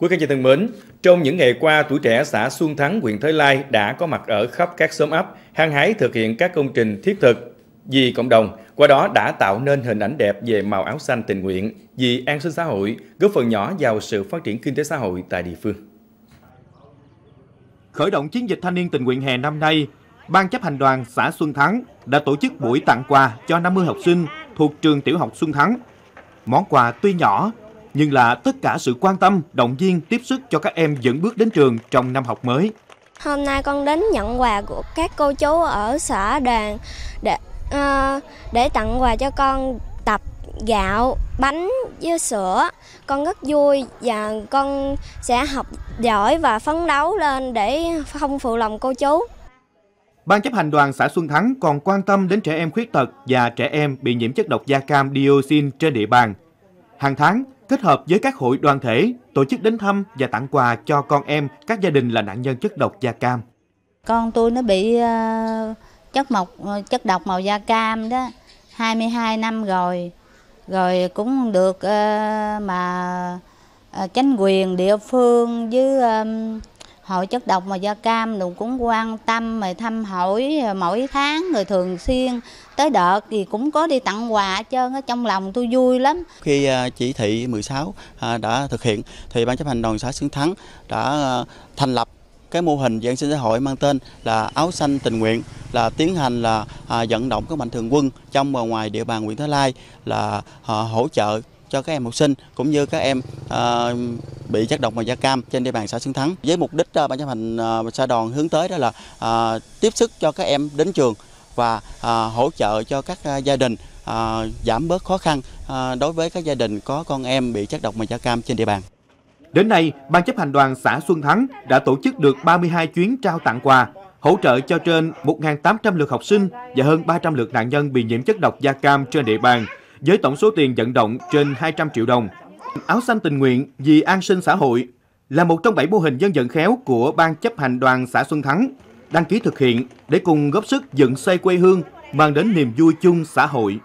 Quý khán giả thân mến, trong những ngày qua, tuổi trẻ xã Xuân Thắng, huyện Thới Lai đã có mặt ở khắp các xóm ấp, hăng hái thực hiện các công trình thiết thực vì cộng đồng, qua đó đã tạo nên hình ảnh đẹp về màu áo xanh tình nguyện, vì an sinh xã hội, góp phần nhỏ vào sự phát triển kinh tế xã hội tại địa phương. Khởi động chiến dịch thanh niên tình nguyện hè năm nay, Ban chấp hành đoàn xã Xuân Thắng đã tổ chức buổi tặng quà cho 50 học sinh thuộc trường tiểu học Xuân Thắng. Món quà tuy nhỏ nhưng là tất cả sự quan tâm, động viên, tiếp sức cho các em dẫn bước đến trường trong năm học mới. Hôm nay con đến nhận quà của các cô chú ở xã đoàn để uh, để tặng quà cho con tập gạo, bánh với sữa. Con rất vui và con sẽ học giỏi và phấn đấu lên để không phụ lòng cô chú. Ban chấp hành đoàn xã Xuân Thắng còn quan tâm đến trẻ em khuyết tật và trẻ em bị nhiễm chất độc da cam dioxin trên địa bàn. Hàng tháng, kết hợp với các hội đoàn thể tổ chức đến thăm và tặng quà cho con em các gia đình là nạn nhân chất độc da cam. Con tôi nó bị ờ, chất mộc ờ, chất độc màu da cam đó 22 năm rồi. Rồi cũng được ờ, mà chính quyền địa phương với hội chất độc mà da cam cũng cũng quan tâm mà thăm hỏi à, mỗi tháng người thường xuyên tới đợt thì cũng có đi tặng quà hết trơn ở trong lòng tôi vui lắm. Khi à, chỉ thị 16 à, đã thực hiện thì ban chấp hành đoàn xã Xứng Thắng đã thành lập cái mô hình dân sinh xã hội mang tên là áo xanh tình nguyện là tiến hành là vận động các mạnh thường quân trong và ngoài địa bàn huyện Thới Lai là hỗ trợ cho các em học sinh cũng như các em ờ, bị chất độc màu da cam trên địa bàn xã Xuân Thắng. Với mục đích ờ, ban chấp hành ờ, xã đoàn hướng tới đó là tiếp sức cho các em đến trường và hỗ trợ cho các gia đình giảm bớt khó khăn đối với các gia đình có con em bị chất độc màu da cam trên địa bàn. Đến nay, Ban chấp hành đoàn xã Xuân Thắng đã tổ chức được 32 chuyến trao tặng quà, hỗ trợ cho trên 1.800 lượt học sinh và hơn 300 lượt nạn nhân bị nhiễm chất độc da cam trên địa bàn với tổng số tiền vận động trên 200 triệu đồng. Áo xanh tình nguyện vì an sinh xã hội là một trong bảy mô hình dân vận khéo của Ban chấp hành đoàn xã Xuân Thắng đăng ký thực hiện để cùng góp sức dựng xây quê hương mang đến niềm vui chung xã hội.